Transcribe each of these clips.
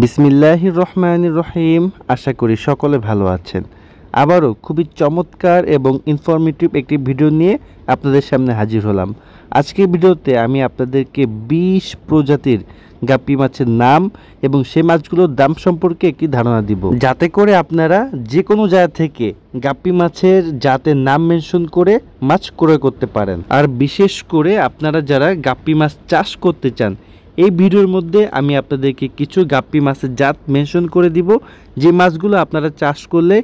বিসমিল্লাহ রহমান রহিম আশা করি সকলে ভালো আছেন আবারও খুবই চমৎকার এবং ইনফরমেটিভ একটি ভিডিও নিয়ে আপনাদের সামনে হাজির হলাম আজকের ভিডিওতে আমি আপনাদেরকে বিশ প্রজাতির গাপ্পি মাছের নাম এবং সে মাছগুলোর দাম সম্পর্কে একটি ধারণা দিব যাতে করে আপনারা যে কোনো জায়গা থেকে গাপ্পি মাছের জাতের নাম মেনশন করে মাছ ক্রয় করতে পারেন আর বিশেষ করে আপনারা যারা গাপ্পি মাছ চাষ করতে চান এই ভিডিওর মধ্যে আমি আপনাদেরকে কিছু গাপ্পি মাছের জাত মেনশন করে দিব যে মাছগুলো আপনারা চাষ করলে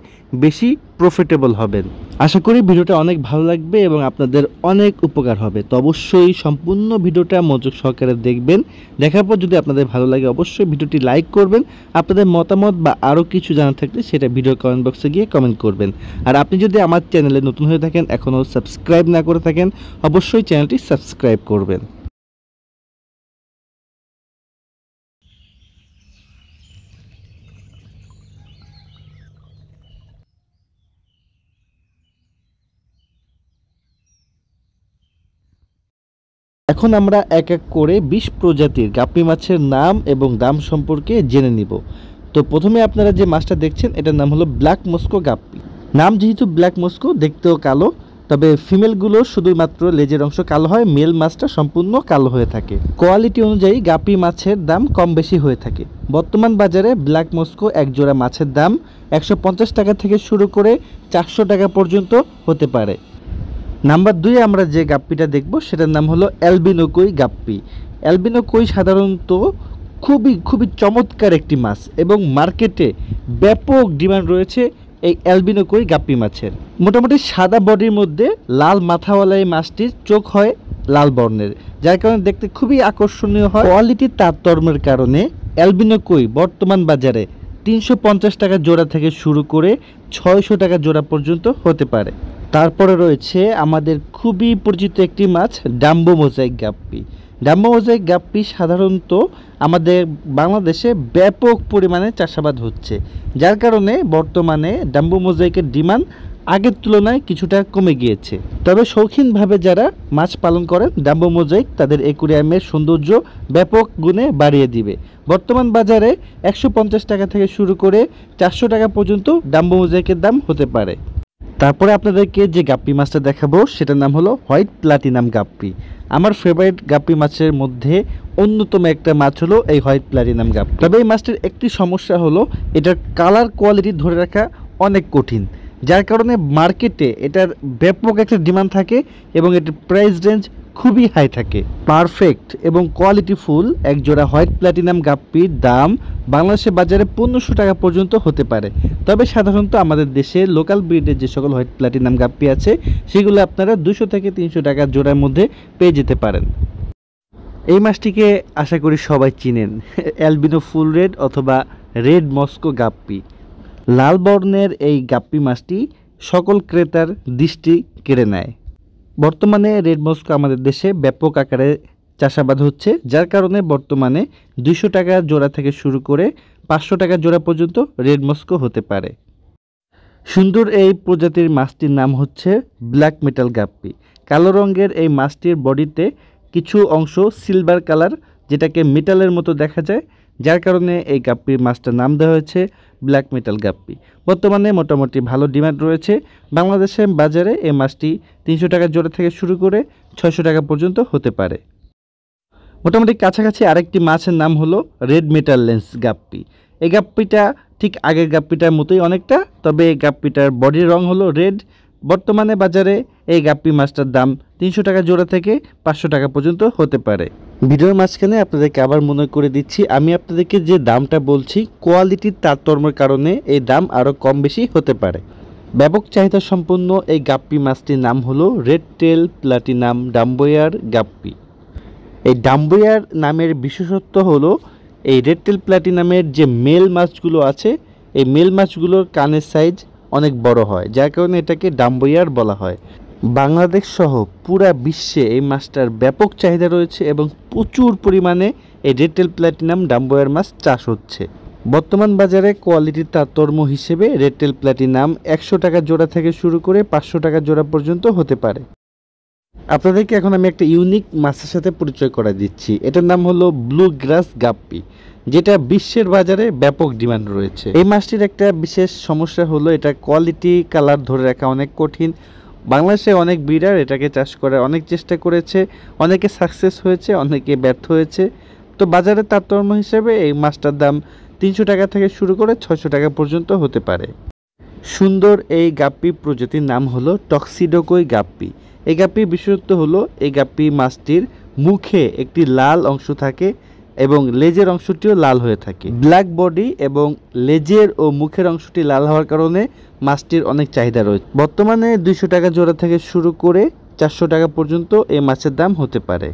বেশি প্রফিটেবল হবেন আশা করি ভিডিওটা অনেক ভালো লাগবে এবং আপনাদের অনেক উপকার হবে তো অবশ্যই সম্পূর্ণ ভিডিওটা মনোযোগ সহকারে দেখবেন দেখার পর যদি আপনাদের ভালো লাগে অবশ্যই ভিডিওটি লাইক করবেন আপনাদের মতামত বা আরও কিছু জানা থাকলে সেটা ভিডিও কমেন্ট বক্সে গিয়ে কমেন্ট করবেন আর আপনি যদি আমার চ্যানেলে নতুন হয়ে থাকেন এখনও সাবস্ক্রাইব না করে থাকেন অবশ্যই চ্যানেলটি সাবস্ক্রাইব করবেন এখন আমরা এক এক করে বিশ প্রজাতির গাপ্পি মাছের নাম এবং দাম সম্পর্কে জেনে নিব তো প্রথমে আপনারা যে মাছটা দেখছেন এটার নাম হলো ব্ল্যাক মস্কো গাপ্পি নাম যেহেতু ব্ল্যাক মস্কো দেখতেও কালো তবে ফিমেলগুলো শুধুমাত্র লেজের অংশ কালো হয় মেল মাছটা সম্পূর্ণ কালো হয়ে থাকে কোয়ালিটি অনুযায়ী গাপি মাছের দাম কম বেশি হয়ে থাকে বর্তমান বাজারে ব্ল্যাক মস্কো একজোড়া মাছের দাম একশো টাকা থেকে শুরু করে চারশো টাকা পর্যন্ত হতে পারে নাম্বার দুই আমরা যে গাপ্পিটা দেখব সেটার নাম হলো অ্যালবিনোকই গাপ্পি অ্যালবিনোকই সাধারণত খুবই খুবই চমৎকার একটি মাছ এবং মার্কেটে ব্যাপক ডিমান্ড রয়েছে এই অ্যালবিনোকই গাপ্পি মাছের মোটামুটি সাদা বডির মধ্যে লাল মাথাওয়ালা এই মাছটির চোখ হয় লাল বর্ণের যার কারণে দেখতে খুবই আকর্ষণীয় হয় কোয়ালিটির তারতম্যের কারণে অ্যালবিনোকই বর্তমান বাজারে তিনশো টাকা জোড়া থেকে শুরু করে ছয়শো টাকা জোড়া পর্যন্ত হতে পারে তারপরে রয়েছে আমাদের খুবই পরিচিত একটি মাছ dumbo mosaic guppy dumbo mosaic guppy সাধারণত আমাদের বাংলাদেশে ব্যাপক পরিমাণে চাষাবাদ হচ্ছে যার কারণে বর্তমানে ডাম্বো মোজাইকের ডিমান্ড আগের তুলনায় কিছুটা কমে গিয়েছে তবে শৌখিনভাবে যারা মাছ পালন করেন ডাম্বো মোজাইক তাদের একুরিয়ামের সৌন্দর্য ব্যাপক গুণে বাড়িয়ে দিবে বর্তমান বাজারে একশো টাকা থেকে শুরু করে চারশো টাকা পর্যন্ত ডাম্বো মোজাইকের দাম হতে পারে তারপরে আপনাদেরকে যে গাপ্পি মাছটা দেখাবো সেটার নাম হলো হোয়াইট প্লাটিনাম গাপ্পি আমার ফেভারিট গাপ্পি মাছের মধ্যে অন্যতম একটা মাছ হলো এই হোয়াইট প্লাটিনাম গাপ্পি তবে এই মাছটির একটি সমস্যা হলো এটার কালার কোয়ালিটি ধরে রাখা অনেক কঠিন যার কারণে মার্কেটে এটার ব্যাপক একটা ডিমান্ড থাকে এবং এটার প্রাইস রেঞ্জ খুবই হাই থাকে পারফেক্ট এবং কোয়ালিটি ফুল এক জোড়া হোয়াইট প্ল্যাটিনাম গাপ্পির দাম বাংলাদেশের বাজারে পনেরোশো টাকা পর্যন্ত হতে পারে তবে সাধারণত আমাদের দেশে লোকাল ব্রিডের যে সকল হোয়াইট প্ল্যাটিনাম গাপ্পি আছে সেগুলো আপনারা দুশো থেকে তিনশো টাকার জোড়ার মধ্যে পেয়ে যেতে পারেন এই মাছটিকে আশা করি সবাই চিনেন অ্যালবিনো ফুল রেড অথবা রেড মস্কো গাপ্পি লাল বর্ণের এই গাপ্পি মাছটি সকল ক্রেতার দৃষ্টি কেড়ে নেয় বর্তমানে রেড মস্কো আমাদের দেশে ব্যাপক আকারে চাষাবাদ হচ্ছে যার কারণে বর্তমানে দুইশো টাকা জোড়া থেকে শুরু করে পাঁচশো টাকা জোড়া পর্যন্ত রেড মস্কো হতে পারে সুন্দর এই প্রজাতির মাছটির নাম হচ্ছে ব্ল্যাক মেটাল গাপ্পি কালো রঙের এই মাছটির বডিতে কিছু অংশ সিলভার কালার যেটাকে মেটালের মতো দেখা যায় যার কারণে এই গাপ্পির মাছটার নাম দেওয়া হয়েছে ব্ল্যাক মেটাল গাপ্পি বর্তমানে মোটামুটি ভালো ডিমান্ড রয়েছে বাংলাদেশে বাজারে এই মাছটি তিনশো টাকার জোরে থেকে শুরু করে ছয়শো টাকা পর্যন্ত হতে পারে মোটামুটি কাছাকাছি আরেকটি মাছের নাম হলো রেড মেটাল লেন্স গাপ্পি এই গাপ্পিটা ঠিক আগের গাপ্পিটার মতোই অনেকটা তবে এই গাপ্পিটার বডির রং হলো রেড বর্তমানে বাজারে এই গাপ্পি মাছটার দাম তিনশো টাকা জোড়া থেকে পাঁচশো টাকা পর্যন্ত হতে পারে ভিডিওর মাঝখানে আপনাদেরকে আবার মনে করে দিচ্ছি আমি আপনাদেরকে যে দামটা বলছি কোয়ালিটির তারতম্যের কারণে এই দাম আরও কম বেশি হতে পারে ব্যাপক চাহিদা সম্পন্ন এই গাপ্পি মাছটির নাম হলো রেড টেল প্লাটিনাম ডাম্বোয়ার গাপ্পি এই ডাম্বোয়ার নামের বিশেষত্ব হলো এই রেড টেল প্লাটিনামের যে মেল মাছগুলো আছে এই মেল মাছগুলোর কানের সাইজ অনেক বড় হয় যার কারণে এটাকে ডাম্বইয়ার বলা হয় বাংলাদেশ সহ পুরা বিশ্বে এই মাছটার ব্যাপক চাহিদা রয়েছে এবং প্রচুর পরিমাণে এই রেটেল প্ল্যাটিনাম ডাম্বয়ার মাছ চাষ হচ্ছে বর্তমান বাজারে কোয়ালিটির তারতম্য হিসেবে রেটেল প্ল্যাটিনাম একশো টাকা জোড়া থেকে শুরু করে পাঁচশো টাকা জোড়া পর্যন্ত হতে পারে আপনাদেরকে এখন আমি একটা ইউনিক মাছের সাথে পরিচয় করা দিচ্ছি এটার নাম হলো ব্লু গ্রাস গাপ্পি যেটা বিশ্বের বাজারে ব্যাপক ডিমান্ড রয়েছে এই মাছটির একটা বিশেষ সমস্যা হলো এটা কোয়ালিটি কালার ধরে রাখা অনেক কঠিন বাংলাদেশে অনেক ব্রিডার এটাকে চাষ করার অনেক চেষ্টা করেছে অনেকে সাকসেস হয়েছে অনেকে ব্যর্থ হয়েছে তো বাজারে তারতম্য হিসেবে এই মাছটার দাম তিনশো টাকা থেকে শুরু করে ছশো টাকা পর্যন্ত হতে পারে সুন্দর এই গাপ্পি প্রজাতির নাম হলো টক্সিডোকই গাপ্পি এই গাপ্পি বিশেষত্ব হলো এই গাপ্পি মাছটির মুখে একটি লাল অংশ থাকে এবং লেজের অংশটিও লাল হয়ে থাকে ব্ল্যাক বডি এবং লেজের ও মুখের অংশটি লাল হওয়ার কারণে মাছটির অনেক চাহিদা রয়েছে বর্তমানে দুইশো টাকা জোড়া থেকে শুরু করে চারশো টাকা পর্যন্ত এই মাছের দাম হতে পারে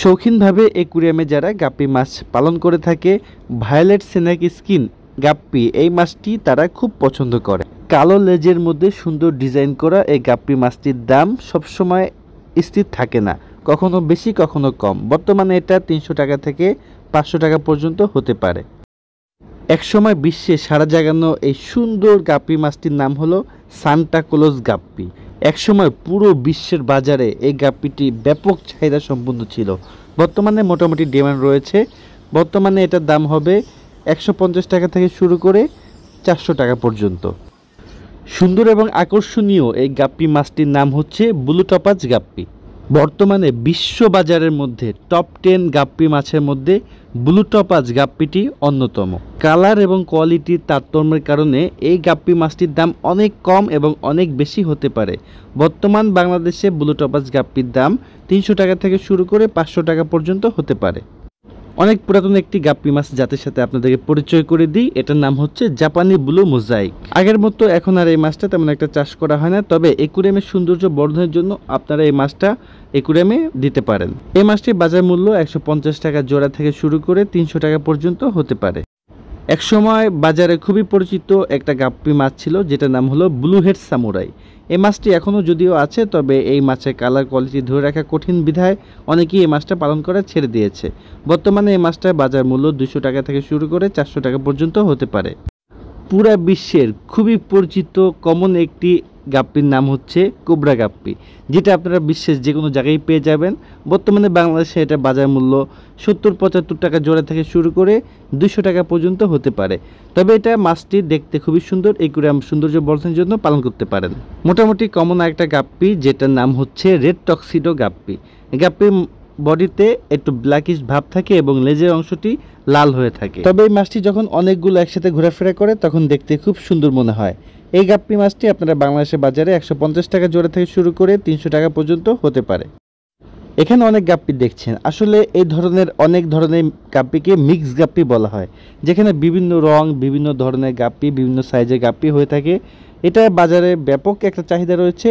শৌখিনভাবে একুরিয়ামে যারা গাপ্পি মাছ পালন করে থাকে ভায়োলেট সেনাক স্কিন গাপ্পি এই মাছটি তারা খুব পছন্দ করে কালো লেজের মধ্যে সুন্দর ডিজাইন করা এই গাপ্পি মাছটির দাম সবসময় স্থির থাকে না কখনো বেশি কখনো কম বর্তমানে এটা তিনশো টাকা থেকে পাঁচশো টাকা পর্যন্ত হতে পারে একসময় বিশ্বে সারা জাগানো এই সুন্দর গাপ্পি মাছটির নাম হলো সান্টাকোলোস গাপ্পি একসময় পুরো বিশ্বের বাজারে এই গাপ্পিটি ব্যাপক চাহিদা সম্পন্ন ছিল বর্তমানে মোটামুটি ডিমান্ড রয়েছে বর্তমানে এটার দাম হবে একশো টাকা থেকে শুরু করে চারশো টাকা পর্যন্ত সুন্দর এবং আকর্ষণীয় এই গাপ্পি মাছটির নাম হচ্ছে ব্লু টপাজ গাপ্পি বর্তমানে বিশ্ববাজারের মধ্যে টপ টেন গাপ্পি মাছের মধ্যে ব্লুটপাজ গাপ্পিটি অন্যতম কালার এবং কোয়ালিটির তারতম্যের কারণে এই গাপ্পি মাছটির দাম অনেক কম এবং অনেক বেশি হতে পারে বর্তমান বাংলাদেশে ব্লুটপাজ গাপ্পির দাম তিনশো টাকা থেকে শুরু করে পাঁচশো টাকা পর্যন্ত হতে পারে অনেক পুরাতন একটি গাপ্পি মাছ জাতের সাথে আপনাদেরকে পরিচয় করে দিই এটার নাম হচ্ছে জাপানি ব্লু মোজাইক আগের মতো এখন আর এই মাছটা তেমন একটা চাষ করা হয় না তবে একুরিয়ামের সৌন্দর্য বর্ধনের জন্য আপনারা এই মাছটা একুরিয়ামে দিতে পারেন এই মাছটির বাজার মূল্য একশো টাকা জোড়া থেকে শুরু করে তিনশো টাকা পর্যন্ত হতে পারে এক সময় বাজারে খুবই পরিচিত একটা গাপ্পি মাছ ছিল যেটার নাম হলো ব্লু হেড সামুরাই এই মাছটি এখনও যদিও আছে তবে এই মাছের কালার কোয়ালিটি ধরে রাখা কঠিন বিধায় অনেকেই এই মাছটা পালন করা ছেড়ে দিয়েছে বর্তমানে এই মাছটার বাজার মূল্য দুশো টাকা থেকে শুরু করে চারশো টাকা পর্যন্ত হতে পারে পুরা বিশ্বের খুবই পরিচিত কমন একটি গাপ্পির নাম হচ্ছে কোবরা গাপ্পি যেটা আপনারা বিশ্বের যে কোনো জায়গায় পেয়ে যাবেন বর্তমানে বাংলাদেশে এটা বাজার মূল্য সত্তর পঁচাত্তর টাকা জোড়া থেকে শুরু করে দুশো টাকা পর্যন্ত হতে পারে তবে এটা মাছটি দেখতে খুবই সুন্দর এই একুরিয়াম সৌন্দর্য বর্ধনের জন্য পালন করতে পারেন মোটামুটি কমন একটা গাপ্পি যেটার নাম হচ্ছে রেড টক্সিডো গাপ্পি গাপ্পি বডিতে একটু ব্ল্যাকিশ ভাব থাকে এবং লেজের অংশটি লাল হয়ে থাকে তবে এই মাছটি যখন অনেকগুলো একসাথে ঘোরাফেরা করে তখন দেখতে খুব সুন্দর মনে হয় এই গাপ্পি মাছটি আপনারা বাংলাদেশের বাজারে একশো টাকা জোড়া থেকে শুরু করে তিনশো টাকা পর্যন্ত হতে পারে এখানে অনেক গাপ্পি দেখছেন আসলে এই ধরনের অনেক ধরনের গাপ্পিকে মিক্স গাপ্পি বলা হয় যেখানে বিভিন্ন রং বিভিন্ন ধরনের গাপ্পি বিভিন্ন সাইজের গাপ্পি হয়ে থাকে এটা বাজারে ব্যাপক একটা চাহিদা রয়েছে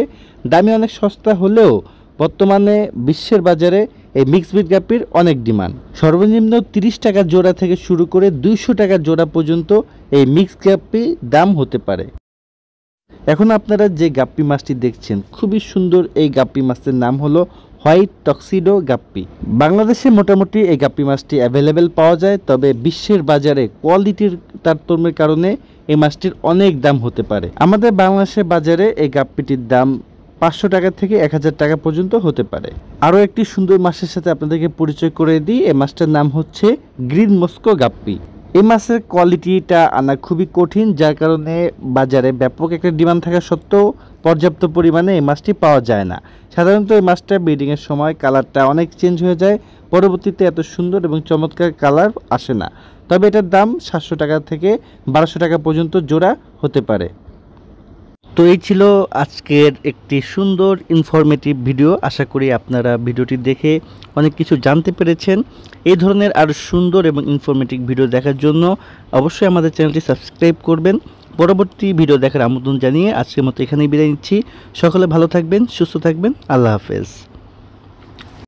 দামি অনেক সস্তা হলেও বর্তমানে বিশ্বের বাজারে এই মিক্স বিট গাপ্পির অনেক ডিমান্ড সর্বনিম্ন তিরিশ টাকা জোড়া থেকে শুরু করে দুইশো টাকা জোড়া পর্যন্ত এই মিক্স গাপ্পি দাম হতে পারে এখন আপনারা যে গাপ্পি মাছটি দেখছেন খুবই সুন্দর এই গাপ্পি মাছের নাম হলো হোয়াইট টক্সিডো গাপ্পি বাংলাদেশে মোটামুটি এই গাপ্পি মাছটি অ্যাভেলেবেল পাওয়া যায় তবে বিশ্বের বাজারে কোয়ালিটির তারতম্যের কারণে এই মাছটির অনেক দাম হতে পারে আমাদের বাংলাদেশের বাজারে এই গাপ্পিটির দাম পাঁচশো টাকা থেকে এক হাজার টাকা পর্যন্ত হতে পারে আরও একটি সুন্দর মাছের সাথে আপনাদেরকে পরিচয় করে দিই এই মাছটার নাম হচ্ছে গ্রিন মস্কো গাপ্পি এই মাছের কোয়ালিটিটা আনা খুবই কঠিন যার কারণে বাজারে ব্যাপক একটা ডিমান্ড থাকা সত্ত্বেও পর্যাপ্ত পরিমাণে এই মাছটি পাওয়া যায় না সাধারণত এই মাছটা ব্রিডিংয়ের সময় কালারটা অনেক চেঞ্জ হয়ে যায় পরবর্তীতে এত সুন্দর এবং চমৎকার কালার আসে না তবে এটার দাম সাতশো টাকা থেকে বারোশো টাকা পর্যন্ত জোড়া হতে পারে তো এই ছিল আজকের একটি সুন্দর ইনফরমেটিভ ভিডিও আশা করি আপনারা ভিডিওটি দেখে অনেক কিছু জানতে পেরেছেন এই ধরনের আরও সুন্দর এবং ইনফরমেটিভ ভিডিও দেখার জন্য অবশ্যই আমাদের চ্যানেলটি সাবস্ক্রাইব করবেন পরবর্তী ভিডিও দেখার আমন্ত্রণ জানিয়ে আজকের মতো এখানেই বিদায় নিচ্ছি সকলে ভালো থাকবেন সুস্থ থাকবেন আল্লাহ হাফেজ